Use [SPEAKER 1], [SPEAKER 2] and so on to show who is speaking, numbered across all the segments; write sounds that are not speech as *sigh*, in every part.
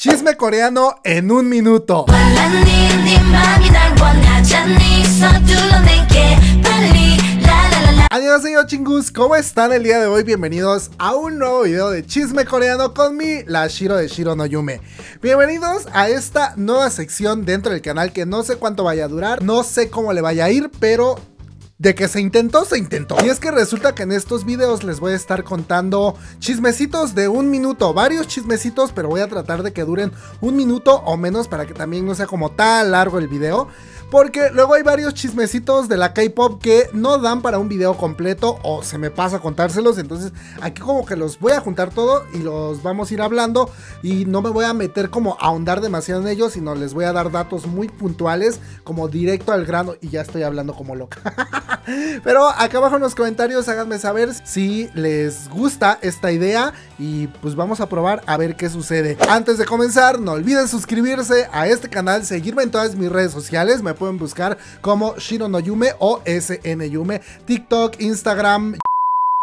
[SPEAKER 1] Chisme coreano en un minuto. Adiós, chingus, ¿cómo están el día de hoy? Bienvenidos a un nuevo video de chisme coreano con mi la Shiro de Shiro no Yume. Bienvenidos a esta nueva sección dentro del canal que no sé cuánto vaya a durar, no sé cómo le vaya a ir, pero de que se intentó, se intentó. Y es que resulta que en estos videos les voy a estar contando chismecitos de un minuto, varios chismecitos, pero voy a tratar de que duren un minuto o menos para que también no sea como tan largo el video. Porque luego hay varios chismecitos de la K-Pop que no dan para un video completo o se me pasa contárselos. Entonces aquí como que los voy a juntar todo y los vamos a ir hablando. Y no me voy a meter como a ahondar demasiado en ellos, sino les voy a dar datos muy puntuales, como directo al grano. Y ya estoy hablando como loca. *laughs* Pero acá abajo en los comentarios háganme saber si les gusta esta idea y pues vamos a probar a ver qué sucede. Antes de comenzar, no olviden suscribirse a este canal, seguirme en todas mis redes sociales. Me pueden buscar como Shiro no Yume o SN Yume. TikTok, Instagram.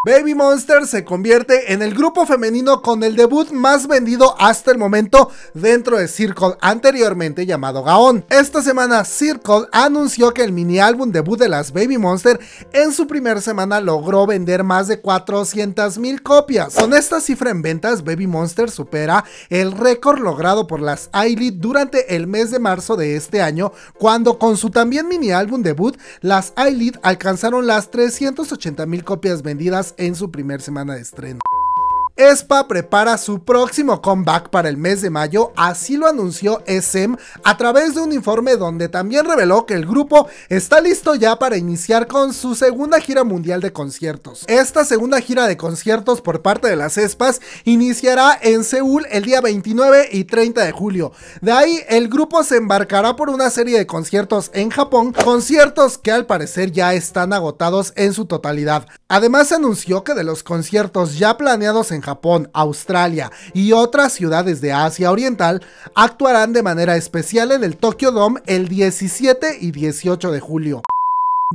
[SPEAKER 1] Baby Monster se convierte en el grupo femenino con el debut más vendido hasta el momento dentro de Circle, anteriormente llamado Gaon. Esta semana Circle anunció que el mini álbum debut de las Baby Monster en su primera semana logró vender más de 400 mil copias. Con esta cifra en ventas, Baby Monster supera el récord logrado por las Eyelid durante el mes de marzo de este año, cuando con su también mini álbum debut, las Eyelid alcanzaron las 380 mil copias vendidas en su primer semana de estreno. ESPA prepara su próximo comeback para el mes de mayo, así lo anunció e SM e a través de un informe donde también reveló que el grupo está listo ya para iniciar con su segunda gira mundial de conciertos. Esta segunda gira de conciertos por parte de las ESPAs iniciará en Seúl el día 29 y 30 de julio. De ahí el grupo se embarcará por una serie de conciertos en Japón, conciertos que al parecer ya están agotados en su totalidad. Además anunció que de los conciertos ya planeados en Japón, Australia y otras ciudades de Asia Oriental actuarán de manera especial en el Tokyo Dome el 17 y 18 de julio.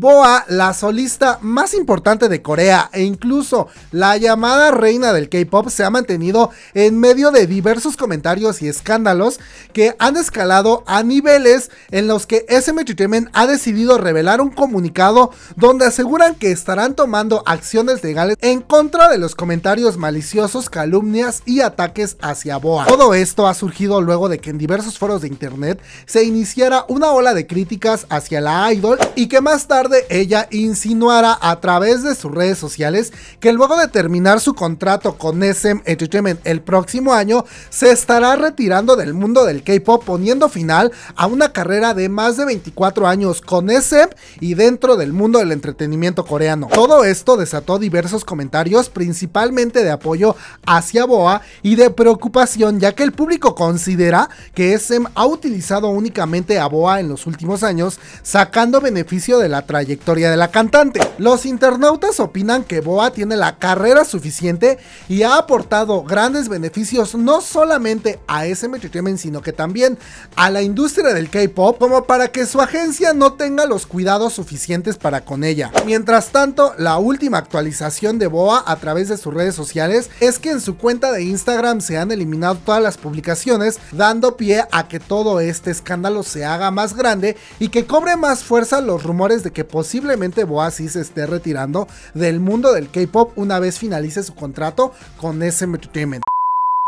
[SPEAKER 1] Boa, la solista más importante de Corea e incluso la llamada reina del K-Pop, se ha mantenido en medio de diversos comentarios y escándalos que han escalado a niveles en los que SM Entertainment ha decidido revelar un comunicado donde aseguran que estarán tomando acciones legales en contra de los comentarios maliciosos, calumnias y ataques hacia Boa. Todo esto ha surgido luego de que en diversos foros de internet se iniciara una ola de críticas hacia la idol y que más tarde de ella insinuará a través de sus redes sociales que luego de terminar su contrato con SM Entertainment el próximo año, se estará retirando del mundo del K-pop, poniendo final a una carrera de más de 24 años con SM y dentro del mundo del entretenimiento coreano. Todo esto desató diversos comentarios, principalmente de apoyo hacia Boa y de preocupación, ya que el público considera que SM ha utilizado únicamente a Boa en los últimos años, sacando beneficio de la trayectoria de la cantante. Los internautas opinan que Boa tiene la carrera suficiente y ha aportado grandes beneficios no solamente a ese sino que también a la industria del K-pop, como para que su agencia no tenga los cuidados suficientes para con ella. Mientras tanto, la última actualización de Boa a través de sus redes sociales es que en su cuenta de Instagram se han eliminado todas las publicaciones, dando pie a que todo este escándalo se haga más grande y que cobre más fuerza los rumores de que posiblemente Boa se esté retirando del mundo del K-pop una vez finalice su contrato con SM Entertainment.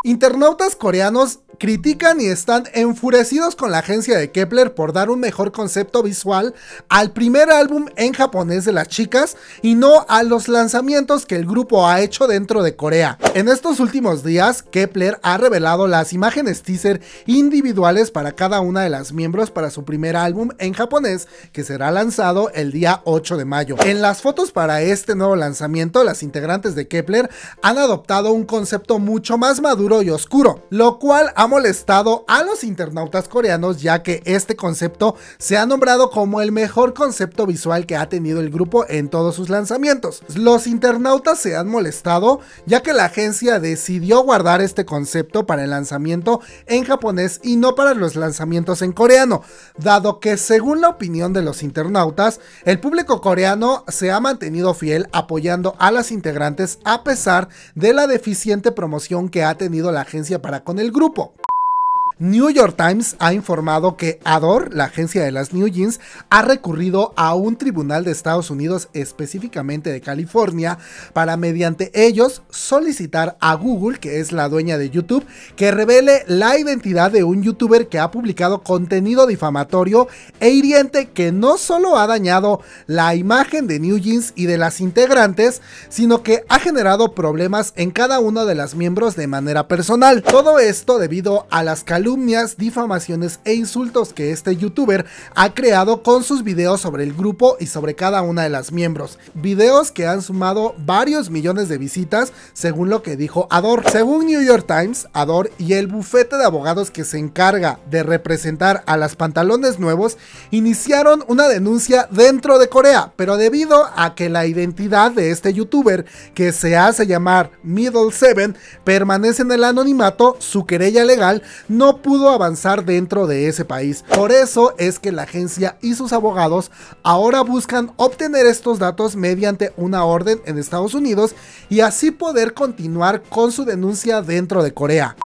[SPEAKER 1] Internautas coreanos critican y están enfurecidos con la agencia de Kepler por dar un mejor concepto visual al primer álbum en japonés de las chicas y no a los lanzamientos que el grupo ha hecho dentro de Corea. En estos últimos días, Kepler ha revelado las imágenes teaser individuales para cada una de las miembros para su primer álbum en japonés que será lanzado el día 8 de mayo. En las fotos para este nuevo lanzamiento, las integrantes de Kepler han adoptado un concepto mucho más maduro y oscuro, lo cual ha molestado a los internautas coreanos ya que este concepto se ha nombrado como el mejor concepto visual que ha tenido el grupo en todos sus lanzamientos. Los internautas se han molestado ya que la agencia decidió guardar este concepto para el lanzamiento en japonés y no para los lanzamientos en coreano, dado que según la opinión de los internautas, el público coreano se ha mantenido fiel apoyando a las integrantes a pesar de la deficiente promoción que ha tenido la agencia para con el grupo. New York Times ha informado que Ador, la agencia de las New Jeans, ha recurrido a un tribunal de Estados Unidos, específicamente de California, para mediante ellos solicitar a Google, que es la dueña de YouTube, que revele la identidad de un youtuber que ha publicado contenido difamatorio e hiriente que no solo ha dañado la imagen de New Jeans y de las integrantes, sino que ha generado problemas en cada uno de las miembros de manera personal. Todo esto debido a las calificaciones calumnias, difamaciones e insultos que este youtuber ha creado con sus videos sobre el grupo y sobre cada una de las miembros. Videos que han sumado varios millones de visitas según lo que dijo Ador. Según New York Times, Ador y el bufete de abogados que se encarga de representar a las pantalones nuevos iniciaron una denuncia dentro de Corea, pero debido a que la identidad de este youtuber que se hace llamar Middle Seven permanece en el anonimato, su querella legal no pudo avanzar dentro de ese país. Por eso es que la agencia y sus abogados ahora buscan obtener estos datos mediante una orden en Estados Unidos y así poder continuar con su denuncia dentro de Corea.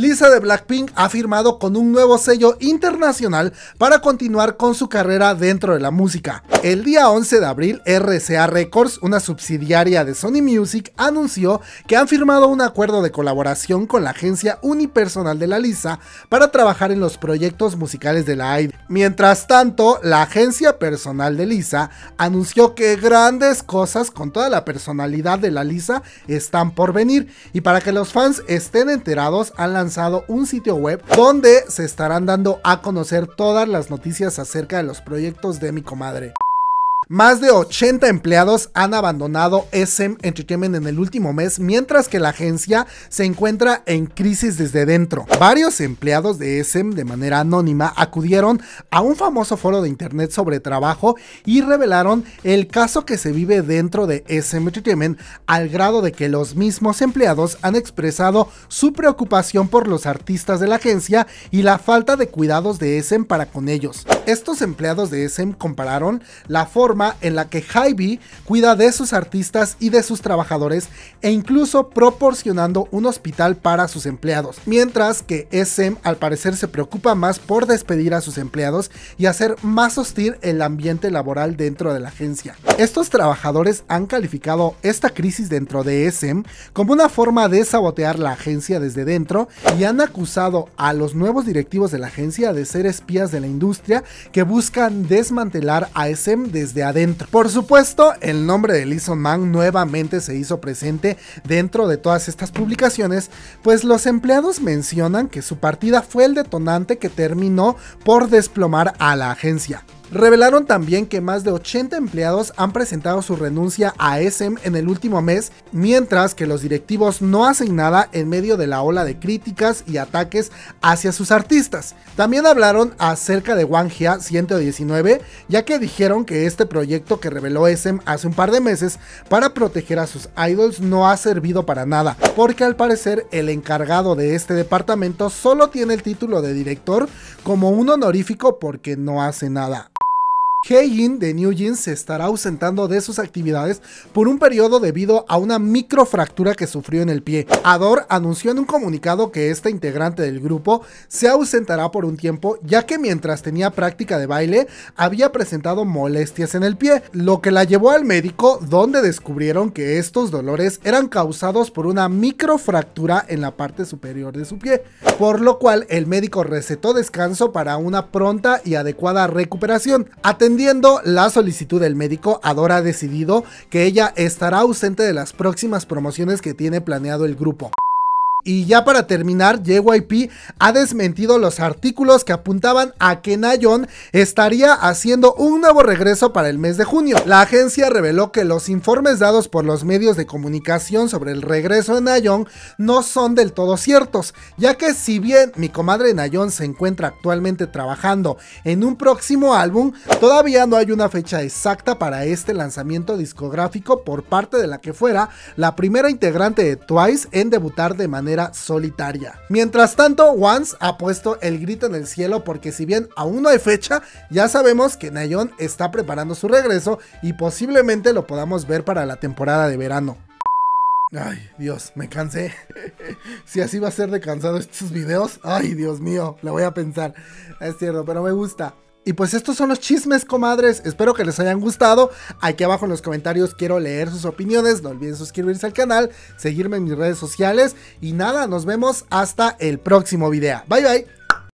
[SPEAKER 1] Lisa de Blackpink ha firmado con un nuevo sello internacional para continuar con su carrera dentro de la música. El día 11 de abril, RCA Records, una subsidiaria de Sony Music, anunció que han firmado un acuerdo de colaboración con la agencia unipersonal de la Lisa para trabajar en los proyectos musicales de la AID. Mientras tanto, la agencia personal de Lisa anunció que grandes cosas con toda la personalidad de la Lisa están por venir y para que los fans estén enterados han lanzado un sitio web donde se estarán dando a conocer todas las noticias acerca de los proyectos de mi comadre. Más de 80 empleados han abandonado SM Entertainment en el último mes, mientras que la agencia se encuentra en crisis desde dentro. Varios empleados de SM e de manera anónima acudieron a un famoso foro de internet sobre trabajo y revelaron el caso que se vive dentro de SM e Entertainment al grado de que los mismos empleados han expresado su preocupación por los artistas de la agencia y la falta de cuidados de SM e para con ellos. Estos empleados de SM compararon la forma en la que Hybe cuida de sus artistas y de sus trabajadores e incluso proporcionando un hospital para sus empleados, mientras que SM al parecer se preocupa más por despedir a sus empleados y hacer más hostil el ambiente laboral dentro de la agencia. Estos trabajadores han calificado esta crisis dentro de SM como una forma de sabotear la agencia desde dentro y han acusado a los nuevos directivos de la agencia de ser espías de la industria que buscan desmantelar a SM desde por supuesto, el nombre de Lison Man nuevamente se hizo presente dentro de todas estas publicaciones, pues los empleados mencionan que su partida fue el detonante que terminó por desplomar a la agencia. Revelaron también que más de 80 empleados han presentado su renuncia a SM en el último mes, mientras que los directivos no hacen nada en medio de la ola de críticas y ataques hacia sus artistas. También hablaron acerca de Wangia 119, ya que dijeron que este proyecto que reveló SM hace un par de meses para proteger a sus idols no ha servido para nada, porque al parecer el encargado de este departamento solo tiene el título de director como un honorífico porque no hace nada. Heijin de New Jeans se estará ausentando de sus actividades por un periodo debido a una microfractura que sufrió en el pie. Ador anunció en un comunicado que esta integrante del grupo se ausentará por un tiempo ya que mientras tenía práctica de baile había presentado molestias en el pie, lo que la llevó al médico donde descubrieron que estos dolores eran causados por una microfractura en la parte superior de su pie, por lo cual el médico recetó descanso para una pronta y adecuada recuperación. Atendiendo la solicitud del médico, Adora ha decidido que ella estará ausente de las próximas promociones que tiene planeado el grupo. Y ya para terminar, JYP ha desmentido los artículos que apuntaban a que Nayon estaría haciendo un nuevo regreso para el mes de junio. La agencia reveló que los informes dados por los medios de comunicación sobre el regreso de Nayon no son del todo ciertos, ya que si bien mi comadre Nayon se encuentra actualmente trabajando en un próximo álbum, todavía no hay una fecha exacta para este lanzamiento discográfico por parte de la que fuera la primera integrante de Twice en debutar de manera solitaria. Mientras tanto, Once ha puesto el grito en el cielo porque si bien aún no hay fecha, ya sabemos que Nayon está preparando su regreso y posiblemente lo podamos ver para la temporada de verano. Ay, Dios, me cansé. *laughs* si así va a ser de cansado estos videos, ay, Dios mío, lo voy a pensar. Es cierto, pero me gusta. Y pues estos son los chismes, comadres. Espero que les hayan gustado. Aquí abajo en los comentarios quiero leer sus opiniones. No olviden suscribirse al canal, seguirme en mis redes sociales. Y nada, nos vemos hasta el próximo video. Bye bye.